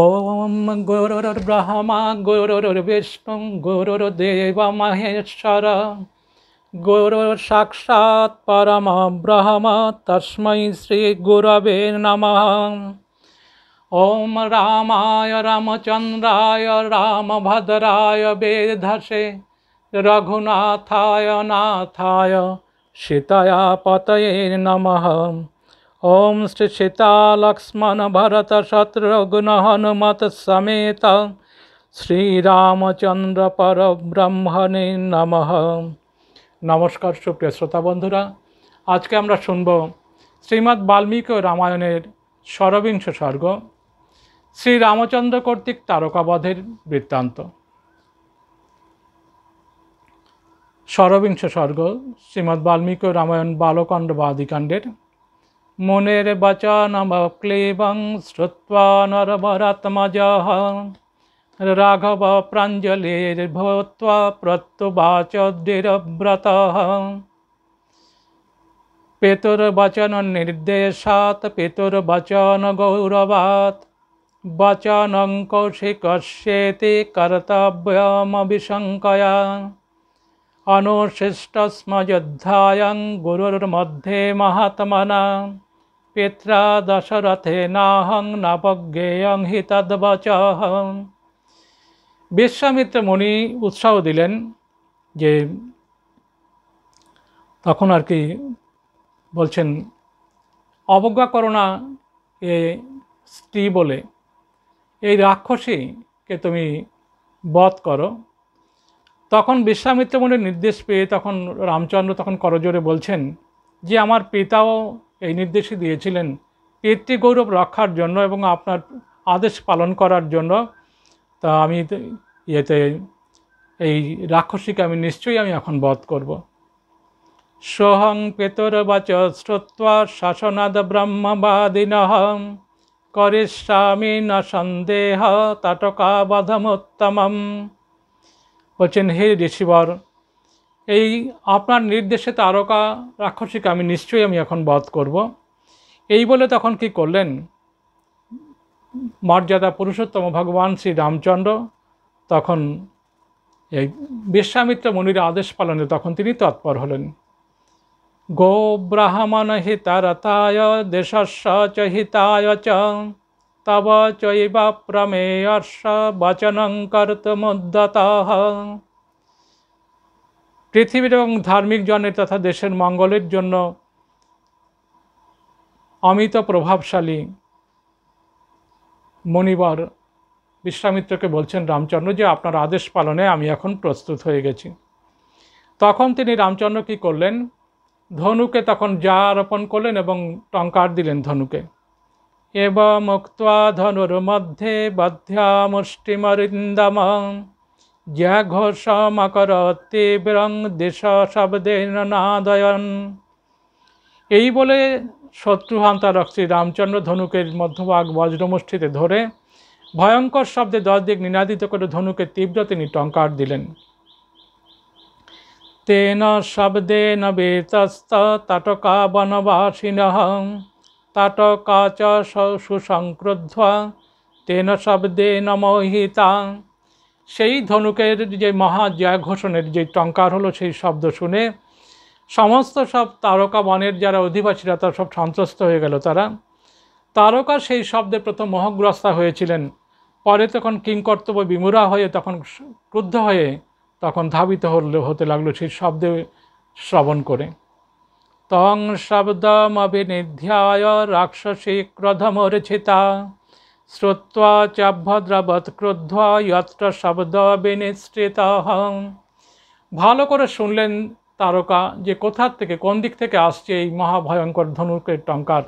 ॐ गुरुर्ब्रह्मा गुरुर्विष्णुं गुरुर्देवमहेश्वर गुरुर्साक्षात् परमब्रह्म तस्मै श्रीगुरवे नमः ॐ रामाय रामचन्द्राय रामभद्राय वेधसे रघुनाथाय नाथाय सीतया पतये नमः ॐ श्रीसीतालक्ष्मणभरतशत्रुघ्नहनुमत्समेत শ্রীরামচন্দ্রপরব্রহ্মণে নমঃ নমস্কার সুপ্রিয় শ্রোতা বন্ধুরা আজকে আমরা শুনব শ্রীমৎ বাল্মীকি রামায়ণের ষড়বিংশ স্বর্গ শ্রীরামচন্দ্র কর্তৃক তারকাবধের বৃত্তান্ত ষড়বিংশ স্বর্গ শ্রীমৎ বাল্মীকি রামায়ণ বালকাণ্ড বা আদিকাণ্ডের মুনের বচনমক্লেবং শ্রুত্বা নরমরাত্মজহ রাঘব প্রাঞ্জলির প্রাঞ্জলির্ভূত্বা প্রত্যুবাচদ্বিরব্রত পেতুর্বচন নির্দেশাৎ পেতুর্বচন গৌরবাৎ বচনং কৌশিকস্যেতি কর্তব্যমবিশঙ্কয়া অনুশিষ্টস্ম যোদ্ধায়ং গুরুর্মধ্যে মহাত্মনা পিত্রা দশরথে নাহং নবজ্ঞেয়ং হি বিশ্বামিত্র মণি উৎসাহ দিলেন যে তখন আর কি বলছেন অবজ্ঞা করো না এ স্ত্রী বলে এই রাক্ষসীকে তুমি বধ করো তখন বিশ্বামিত্র মণির নির্দেশ পেয়ে তখন রামচন্দ্র তখন করজোরে বলছেন যে আমার পিতাও এই নির্দেশই দিয়েছিলেন পিতৃগৌরব রক্ষার জন্য এবং আপনার আদেশ পালন করার জন্য তা আমি ইয়েতে এই রাক্ষসীকে আমি নিশ্চয়ই আমি এখন বধ করব সোহং বাচ শ্রোত্বা শাসনাদ করে স্বামী না সন্দেহ তাটকা বাধমোত্তম বলছেন হে ঋষিবর এই আপনার নির্দেশে তারকা রাক্ষসীকে আমি নিশ্চয়ই আমি এখন বধ করব এই বলে তখন কি করলেন মর্যাদা পুরুষোত্তম ভগবান শ্রী রামচন্দ্র তখন এই বিশ্বামিত্র মুনির আদেশ পালনে তখন তিনি তৎপর হলেন গো ব্রাহ্মণ হিতারতায় দেশস্য চ হিতায় চ তব চৈব প্রমেয়র্ষ বচন কর্তমুদ্দতা পৃথিবীর এবং ধার্মিক জনের তথা দেশের মঙ্গলের জন্য অমিত প্রভাবশালী মণিবর বিশ্বামিত্রকে বলছেন রামচন্দ্র যে আপনার আদেশ পালনে আমি এখন প্রস্তুত হয়ে গেছি তখন তিনি রামচন্দ্র কী করলেন ধনুকে তখন যা আরোপণ করলেন এবং টঙ্কার দিলেন ধনুকে এব মুক্তা ধনুর মধ্যে মুষ্টিমরিন্দম তীব্রং দেশ শব্দেন নাদয়ন এই বলে শত্রুহান্তারক শ্রীরামচন্দ্র ধনুকের মধ্যভাগ বজ্রমুষ্ঠিতে ধরে ভয়ঙ্কর শব্দে দশ দিক নিনাদিত করে ধনুকে তীব্র তিনি টঙ্কার দিলেন তেন শব্দে নবেতস্ত তাটকা বনবাসিন তাটকা চ সুসংক্রুদ্ধ তেন শব্দে নমোহিতা সেই ধনুকের যে মহা ঘোষণের যে টঙ্কার হলো সেই শব্দ শুনে সমস্ত সব তারকা বনের যারা অধিবাসীরা তারা সব সন্ত্রস্ত হয়ে গেল তারা তারকা সেই শব্দে প্রথম মোহগ্রস্তা হয়েছিলেন পরে তখন কিংকর্তব্য বিমুরা হয়ে তখন ক্রুদ্ধ হয়ে তখন ধাবিত হল হতে লাগলো সেই শব্দে শ্রবণ করে তং শব্দমভিনিধ্যায় রাক্ষসী তা শ্রোত্বা চাভদ্রাবৎ ক্রোধ্বা শব্দ শব্দাবেনেশ্রেতাহ ভালো করে শুনলেন তারকা যে কোথার থেকে কোন দিক থেকে আসছে এই মহাভয়ঙ্কর ধনুকের টঙ্কার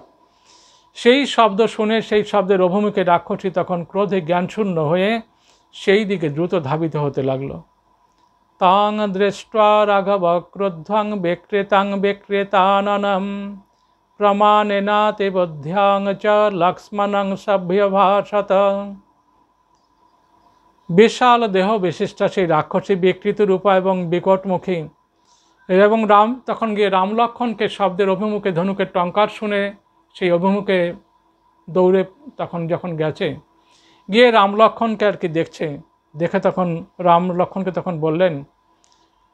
সেই শব্দ শুনে সেই শব্দের অভিমুখে রাক্ষসী তখন ক্রোধে জ্ঞানশূন্য হয়ে সেই দিকে দ্রুত ধাবিত হতে লাগলো তাং দৃষ্টা রাঘব ক্রোধ্বং বেক্রেতাং বেক্রেতাননম क्रमानेनातिबुद्ध्यां च লক্ষ্মণং সভ্যভাষত বিশাল দেহ বিশিষ্ট সেই রাক্ষসী বিকৃত রূপা এবং বিকটমুখী এবং রাম তখন গিয়ে রাম লক্ষণকে শব্দের অভিমুখে ধনুকের টঙ্কার শুনে সেই অভিমুখে দৌড়ে তখন যখন গেছে গিয়ে রাম লক্ষণকে আর কি দেখছে দেখে তখন রাম লক্ষণকে তখন বললেন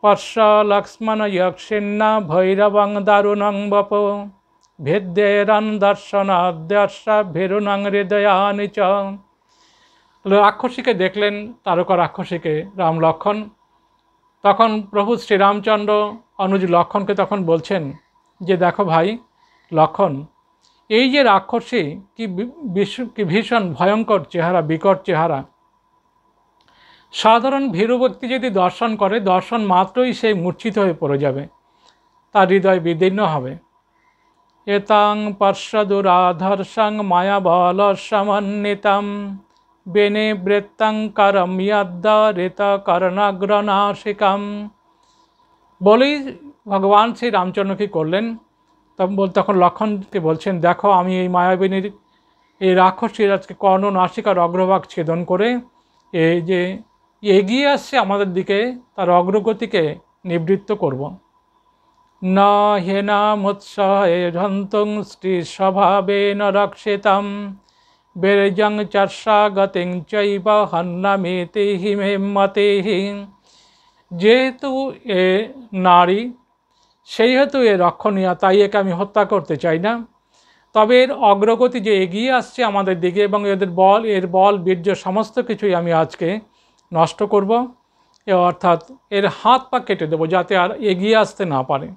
পর্ষ লক্ষ্মণ ইয়ক্ষিন্না ভৈরবং দারুণং বপ ভেদ্যেরান দর্শনাদ্যাশাভিরুনাং হৃদয়ানি চ রাক্ষসীকে দেখলেন তারকা রাক্ষসীকে রাম লক্ষণ তখন প্রভু শ্রীরামচন্দ্র অনুজ লক্ষণকে তখন বলছেন যে দেখো ভাই লক্ষণ এই যে রাক্ষসী কি কি ভীষণ ভয়ঙ্কর চেহারা বিকট চেহারা সাধারণ ভীরু ব্যক্তি যদি দর্শন করে দর্শন মাত্রই সে মূর্ছিত হয়ে পড়ে যাবে তার হৃদয় বিদীর্ণ হবে এতাং পশ্যদুরাধর্ষং মায়াবলসমন্বিতম বেনে বৃত্তং করম ইয়দ্দরিত কর্ণগ্রনাশিকম বলেই ভগবান শ্রী রামচন্দ্র কি করলেন তখন লক্ষণকে বলছেন দেখো আমি এই মায়াবিনীর এই রাক্ষসীর আজকে কর্ণ নাশিকার অগ্রভাগ ছেদন করে এই যে এগিয়ে আসছে আমাদের দিকে তার অগ্রগতিকে নিবৃত্ত করবো ন হেনামুৎসহন্তুং ন রক্ষিতাম বীর্যং চর্ষা গতিং চৈব হন্নমিতি হিমেমতিহ যেহেতু এ নারী সেইহেতু এ রক্ষণীয় তাই একে আমি হত্যা করতে চাই না তবে এর অগ্রগতি যে এগিয়ে আসছে আমাদের দিকে এবং এদের বল এর বল বীর্য সমস্ত কিছুই আমি আজকে নষ্ট করব অর্থাৎ এর হাত পা কেটে দেবো যাতে আর এগিয়ে আসতে না পারে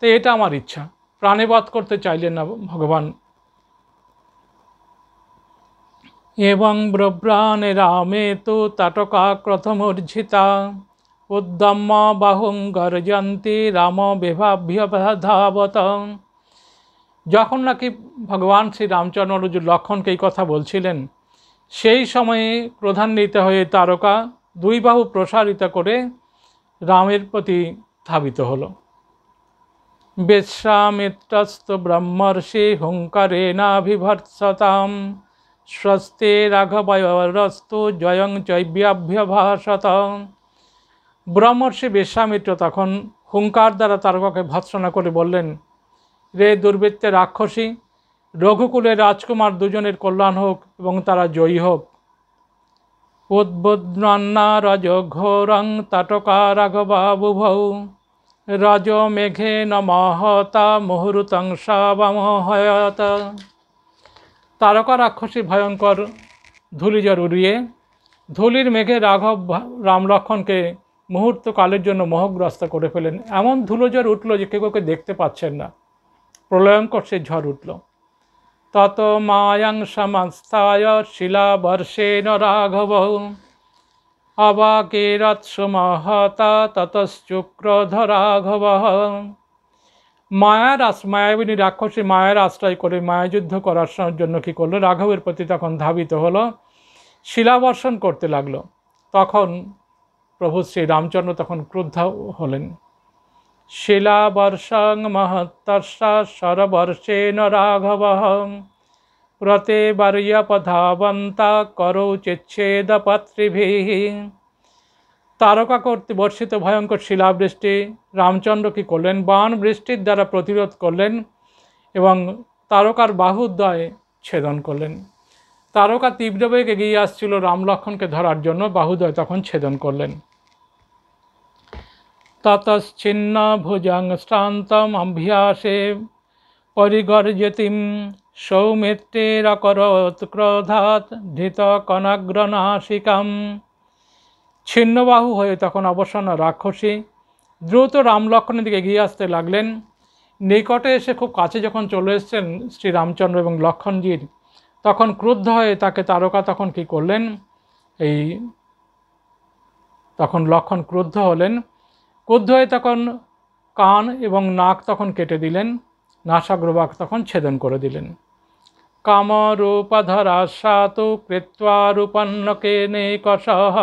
তো এটা আমার ইচ্ছা বাদ করতে চাইলেন না ভগবান এবং ব্রব্রাণে রামে তো তাটকা ক্রথমর্জিতা উদ্যম্য বাহুং গর্জন্তি রাম বিভাভ্যধাবত যখন নাকি ভগবান শ্রী যে লক্ষণকে এই কথা বলছিলেন সেই সময়ে ক্রধান্বিত হয়ে তারকা দুই বাহু প্রসারিত করে রামের প্রতি ধাবিত হলো বেশ্রামিত্রস্ত ব্রহ্মর্ষি হুঙ্কারেণাভিভর্সতাম স্বস্তি রাঘবয়রস্তু জয়ং চৈব্যাভ্যভাষত ব্রহ্মর্ষি বিশ্বামিত্র তখন হুঙ্কার দ্বারা তারকাকে ভৎসনা করে বললেন রে দুর্বৃত্তে রাক্ষসী রঘুকুলের রাজকুমার দুজনের কল্যাণ হোক এবং তারা জয়ী হোক উদ্বোধনান্না রজ ঘোরং তটকা রাঘবাবুভৌ রজ মেঘে নমহতা মুহূর্তং সাবমহয়ত তারকা রাক্ষসী ভয়ঙ্কর ধূলিজর উড়িয়ে ধুলির মেঘে রাঘব রামলক্ষণকে মুহূর্তকালের জন্য মোহগ্রস্ত করে ফেলেন এমন ধুলোঝড় উঠল যে কেউ কেউ দেখতে পাচ্ছেন না প্রলয়ঙ্কর সে ঝড় উঠল তত মায়াং বর্ষে ন রাঘব অবাকেরৎসমহতা ততশ্চুক্রধরাঘব মায়ার মায়াবিনী রাক্ষসী মায়ের আশ্রয় করে মায়াযুদ্ধ করার জন্য কী করলো রাঘবের প্রতি তখন ধাবিত হলো শিলাবর্ষণ করতে লাগলো তখন প্রভু শ্রী রামচন্দ্র তখন ক্রুদ্ধ হলেন শিলাবর্ষং মহত্তর্ষা সরবর্ষেণ রাঘবহং व्रते वर्यपधावन्ता করো পাত্রিভি তারকা কর্তৃ বর্ষিত ভয়ঙ্কর শিলাবৃষ্টি রামচন্দ্র কি করলেন বান বৃষ্টির দ্বারা প্রতিরোধ করলেন এবং তারকার বাহুদ্বয়ে ছেদন করলেন তারকা তীব্রবেগ এগিয়ে আসছিল রাম লক্ষণকে ধরার জন্য বাহুদয় তখন ছেদন করলেন ততশ্চিন্ন ভুজং শ্রান্তম অভ্যাসে পরিগর্জতিম সৌমিত্রেরকরত ক্রোধাত ধৃত কনাগ্রনাশিকাম ছিন্নবাহু হয়ে তখন অবসন্ন রাক্ষসী দ্রুত রামলক্ষণের দিকে এগিয়ে আসতে লাগলেন নিকটে এসে খুব কাছে যখন চলে এসছেন শ্রীরামচন্দ্র এবং লক্ষণজির তখন ক্রুদ্ধ হয়ে তাকে তারকা তখন কি করলেন এই তখন লক্ষণ ক্রুদ্ধ হলেন ক্রুদ্ধ হয়ে তখন কান এবং নাক তখন কেটে দিলেন নাসাগ্রবাক তখন ছেদন করে দিলেন কামরূপধরাশাত কৃত্বারূপন্নকেনে কষহ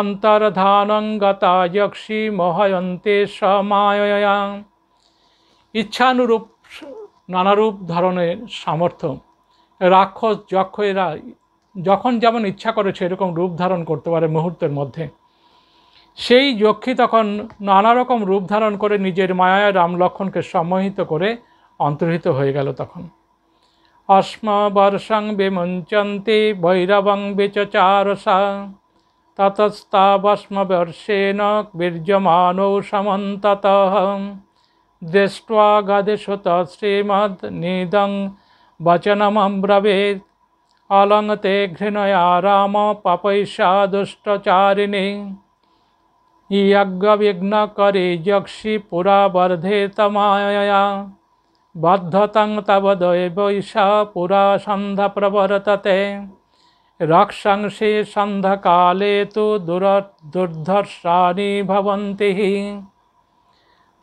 অন্তর্ধানঙ্গতা যক্ষী মহয়ন্তে সমায়য়া ইচ্ছানুরূপ নানারূপ ধরনের সামর্থ্য রাক্ষস এরা যখন যেমন ইচ্ছা করে সেরকম রূপ ধারণ করতে পারে মুহূর্তের মধ্যে সেই যক্ষী তখন নানা রকম রূপ ধারণ করে নিজের মায়ায় রাম লক্ষণকে সম্মোহিত করে অন্তর্হিত হয়ে গেল তখন অস্মা বর্ষাং বেমঞ্চন্তে ভৈরবং বেচচারসা ততস্তাবস্মবর্ষেণ বীর্যমানৌ সমন্তত দৃষ্টা গদিষুত শ্রীমদ নিদং বচনমব্রবেদ অলংতে ঘৃণয়া রাম পপৈষা দুষ্টচারিণী याज्ञविघ्नकरे यक्षि पुरा वर्धे तमायया बद्धतं तव दैवैषा पुरा सन्धप्रवर्तते रक्षंसि सन्धकाले তু দুর দুর্ধর্ষানি ভবন্তি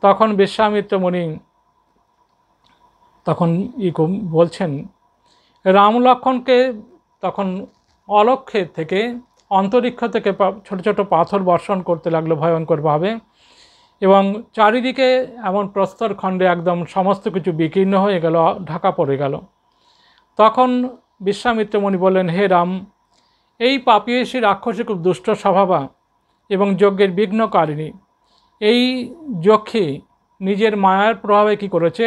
তখন বিশ্বামিত্র মুনি তখন ই বলছেন রাম লক্ষণকে তখন অলক্ষে থেকে অন্তরিক্ষ থেকে ছোট ছোট পাথর বর্ষণ করতে লাগলো ভয়ঙ্করভাবে এবং চারিদিকে এমন প্রস্তর খণ্ডে একদম সমস্ত কিছু বিকীর্ণ হয়ে গেল ঢাকা পড়ে গেল তখন বিশ্বামিত্র বললেন হে রাম এই পাপিয়েশী রাক্ষসী খুব দুষ্ট স্বভাবা এবং যজ্ঞের বিঘ্নকারিণী এই যক্ষী নিজের মায়ার প্রভাবে কি করেছে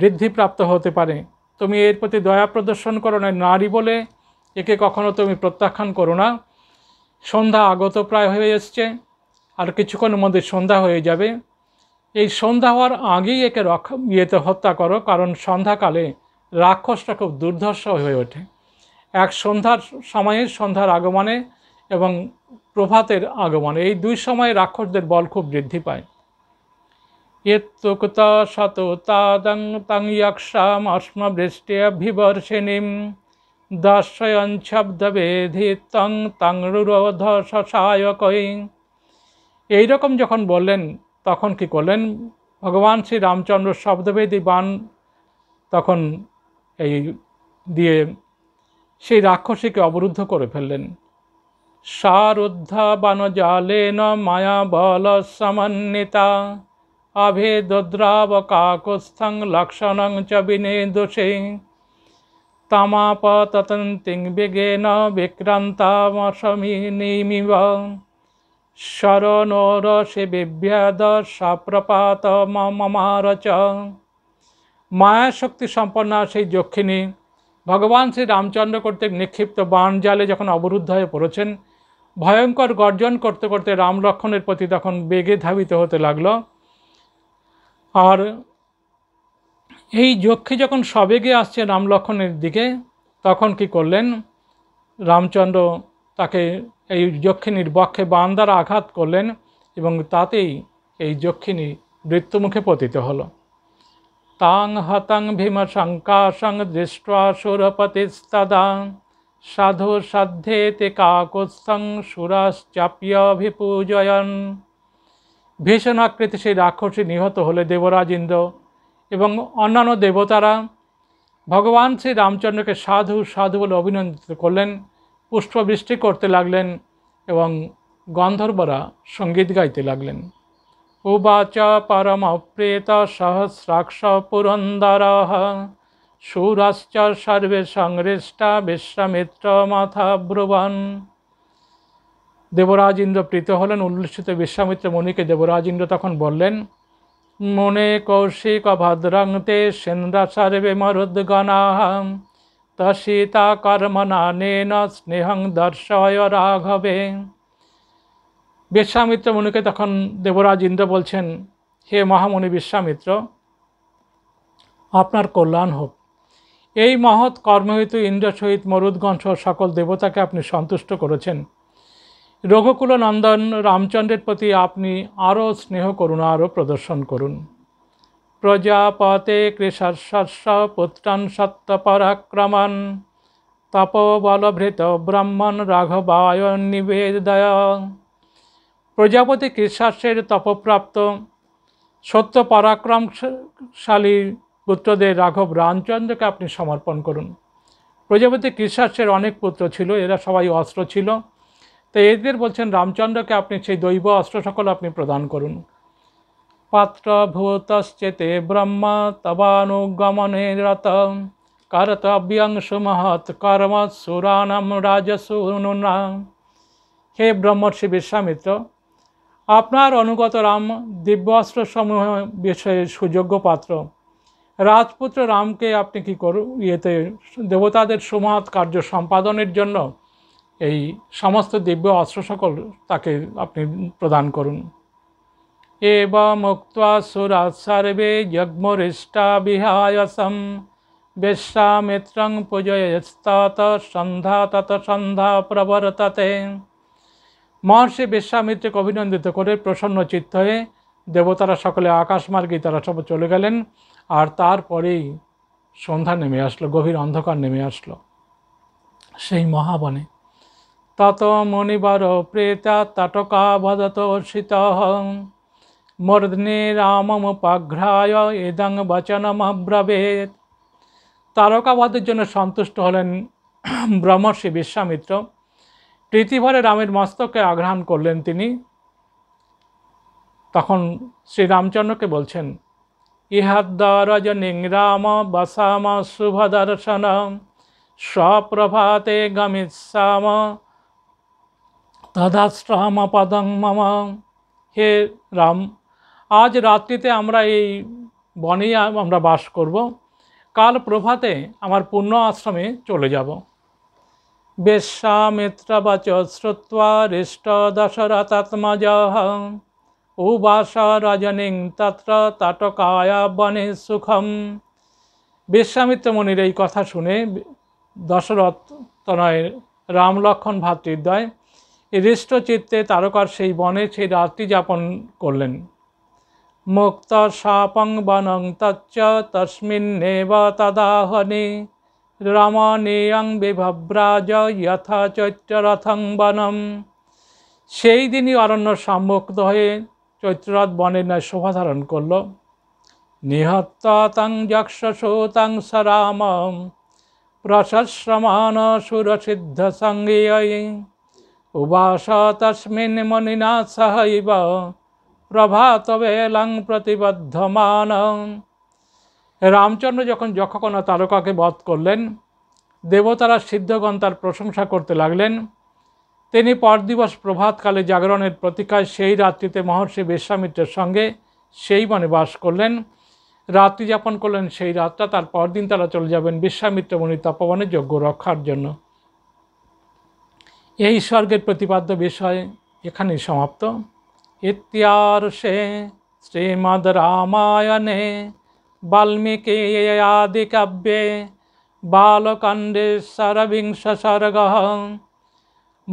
বৃদ্ধিপ্রাপ্ত হতে পারে তুমি এর প্রতি দয়া প্রদর্শন করো না নারী বলে একে কখনো তুমি প্রত্যাখ্যান করো না সন্ধ্যা আগত প্রায় হয়ে এসছে আর কিছুক্ষণের মধ্যে সন্ধ্যা হয়ে যাবে এই সন্ধ্যা হওয়ার আগেই একে রক্ষা ইয়েতে হত্যা করো কারণ সন্ধ্যাকালে রাক্ষসটা খুব দুর্ধর্ষ হয়ে ওঠে এক সন্ধ্যার সময়ে সন্ধ্যার আগমনে এবং প্রভাতের আগমনে এই দুই সময়ে রাক্ষসদের বল খুব বৃদ্ধি পায় ইত্যুক্ত শত তাদং তং নিম দশয়ঞ্শব্দবেধিতং তং রুরোধ শশায়কই এইরকম যখন বললেন তখন কি করলেন ভগবান শ্রী রামচন্দ্র শব্দবেদী বান তখন এই দিয়ে সেই রাক্ষসীকে অবরুদ্ধ করে ফেললেন সারুদ্ধা বানজালেন মায়া বল সমন্বিতা আভেদ্রাবকাকুস্থং লক্ষণং চ বিনে দোষে তামাপতন্তিং বেগেন বিক্রান্তামশমি নিমিব সপ্রপাত বিভ্যাদ সাপ্রপাত মমারচ শক্তি সম্পন্ন সেই যক্ষিণী ভগবান শ্রী রামচন্দ্র কর্তৃক নিক্ষিপ্ত বাণ জালে যখন অবরুদ্ধ হয়ে পড়েছেন ভয়ঙ্কর গর্জন করতে করতে রাম লক্ষণের প্রতি তখন বেগে ধাবিত হতে লাগল আর এই যক্ষী যখন সবেগে আসছে লক্ষণের দিকে তখন কি করলেন রামচন্দ্র তাকে এই যক্ষিণীর বক্ষে বান দ্বারা আঘাত করলেন এবং তাতেই এই যক্ষিণী মৃত্যুমুখে পতিত হল তাং হতং ভীমশঙ্কাশং দৃষ্টা সুরপতিস্তদা সাধু সাধ্যে তে কাকুৎসং সুরাশ্চাপ্যভিপূজয়ন ভীষণ আকৃতি সেই রাক্ষসী নিহত হলে দেবরাজ ইন্দ্র এবং অন্যান্য দেবতারা ভগবান শ্রী রামচন্দ্রকে সাধু সাধু বলে অভিনন্দিত করলেন পুষ্পবৃষ্টি করতে লাগলেন এবং গন্ধর্বরা সঙ্গীত গাইতে লাগলেন উবাচ প্রেত সহস্রাক্ষ পুরন্দর সুরাশ্চ সর্বে সংরেষ্টা বিশ্বামিত্র মাথা ব্রুবন দেবরাজ ইন্দ্র প্রীত হলেন উল্লসিত বিশ্বামিত্র মণিকে দেবরাজ ইন্দ্র তখন বললেন মনে কৌশিক ভদ্রং তে সেন্দ্র সর্বে সীতা তসীতা নেন স্নেহং দর্শয় রাঘবে বিশ্বামিত্র মুনিকে তখন দেবরাজ ইন্দ্র বলছেন হে মহামুনি বিশ্বামিত্র আপনার কল্যাণ হোক এই মহৎ কর্মহেতু ইন্দ্র সহিত মরুদ্গণ সহ সকল দেবতাকে আপনি সন্তুষ্ট করেছেন রঘুকুল নন্দন রামচন্দ্রের প্রতি আপনি আরও স্নেহ করুন আরও প্রদর্শন করুন প্রজাপতে কৃষস্য পুত্রান সত্য পরাক্রমণ তপবলভৃত ব্রাহ্মণ রাঘবায়ন নিবেদয় প্রজাপতি কৃষাসের তপপ্রাপ্ত সত্য পরাক্রমশালী পুত্রদের রাঘব রামচন্দ্রকে আপনি সমর্পণ করুন প্রজাপতি কৃষাসের অনেক পুত্র ছিল এরা সবাই অস্ত্র ছিল তো এদের বলছেন রামচন্দ্রকে আপনি সেই দৈব অস্ত্র সকল আপনি প্রদান করুন পাত্র ভূতশ্চেতে ব্রহ্মা তবানুগমনে রত করতব্যংশ মহৎ কর্ম সুরানম রাজসুনুনা হে ব্রহ্মর্ষি বিশ্বামিত্র আপনার অনুগত রাম সমূহ বিষয়ে সুযোগ্য পাত্র রাজপুত্র রামকে আপনি কী করুন ইয়েতে দেবতাদের সুমহৎ কার্য সম্পাদনের জন্য এই সমস্ত দিব্য অস্ত্র সকল তাকে আপনি প্রদান করুন এবমুক্তা যজ্ঞরিষ্টা বিহায়সম বিশ্বামিত্রং পূজয়স্তাত সন্ধ্যা তত সন্ধ্যা প্রবর্ততে মহর্ষি বিশ্বামিত্রকে অভিনন্দিত করে প্রসন্ন চিত্ত হয়ে দেবতারা সকলে আকাশমার্গে তারা সব চলে গেলেন আর তারপরেই সন্ধ্যা নেমে আসলো গভীর অন্ধকার নেমে আসলো সেই মহাবনে তত মণিবর প্রেতা তটকা ভদত অর্ষিত মর্দনে রামমুপাঘ্রায় এদং ব্রবেদ তারকাবাদের জন্য সন্তুষ্ট হলেন ব্রহ্মর্ষি বিশ্বামিত্র প্রীতিভরে রামের মস্তকে আগ্রহণ করলেন তিনি তখন শ্রীরামচন্দ্রকে বলছেন ইহাদ্দারজ নিংরাম বসাম দর্শন স্বপ্রভাতে শ্যাম ধাদাশ্রামা পাদাং মামা হে রাম আজ রাত্রিতে আমরা এই বনেই আমরা বাস করব কাল প্রভাতে আমার পূর্ণ আশ্রমে চলে যাব বেশ্যামেত্রাবাচ শ্রুত্বা হৃষ্ট দশরতাত্মজাহ উবাসা রাজনীং তত্র তাটকায়া বনে সুখম বিশ্বামিত্র মনির এই কথা শুনে দশরথ তনয় রাম লক্ষণ ভাতৃদ্বয় হৃষ্টচিত্তে তারকার সেই বনে সেই রাত্রি যাপন করলেন মুক্ত সাপং বনং তচ্চ তস্মিন্নেব তদাহনে রমণেয়ং বিভব্রাজ যথা চৈত্ররথং বনম সেই দিনই অরণ্য সম্মুক্ত হয়ে চৈত্ররথ বনের ন্যায় শোভা ধারণ করল নিহত্তং যক্ষসূতং সরাম প্রশস্রমান সুরসিদ্ধ সঙ্গে উবাস তস্মিন মনিনা সহৈব প্রভাতবেলাং প্রতিবদ্ধমান রামচন্দ্র যখন যক্ষকোনা তারকাকে বধ করলেন দেবতারা সিদ্ধগণ তার প্রশংসা করতে লাগলেন তিনি পরদিবস প্রভাতকালে জাগরণের প্রতীক্ষায় সেই রাত্রিতে মহর্ষি বিশ্বামিত্রের সঙ্গে সেই মনে বাস করলেন রাত্রি যাপন করলেন সেই রাতটা তার পরদিন তারা চলে যাবেন বিশ্বামিত্র মুনি তপবনে যজ্ঞ রক্ষার জন্য এই স্বর্গের প্রতিপাদ্য বিষয় এখানেই সমাপ্ত ইত্যার্ষে শ্রীমদ রামায়ণে বাল্মীকি আদি কাব্যে বালকাণ্ডে সরবিংশ সর্গ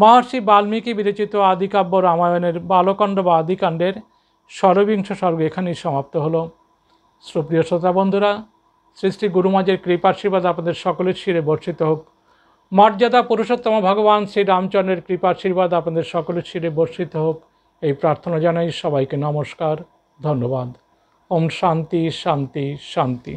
মহর্ষি বাল্মীকি বিরচিত আদিকাব্য রামায়ণের বালকাণ্ড বা আদিকাণ্ডের সরবিংশ স্বর্গ এখানেই সমাপ্ত হলো সুপ্রিয় শ্রোতা বন্ধুরা সৃষ্টি গুরুমাজের কৃপাশীর্বাদ আপনাদের সকলের শিরে বর্ষিত হোক মর্যাদা পুরুষোত্তম ভগবান শ্রী রামচন্দ্রের কৃপা আশীর্বাদ আপনাদের সকলের শিরে বর্ষিত হোক এই প্রার্থনা জানাই সবাইকে নমস্কার ধন্যবাদ ওম শান্তি শান্তি শান্তি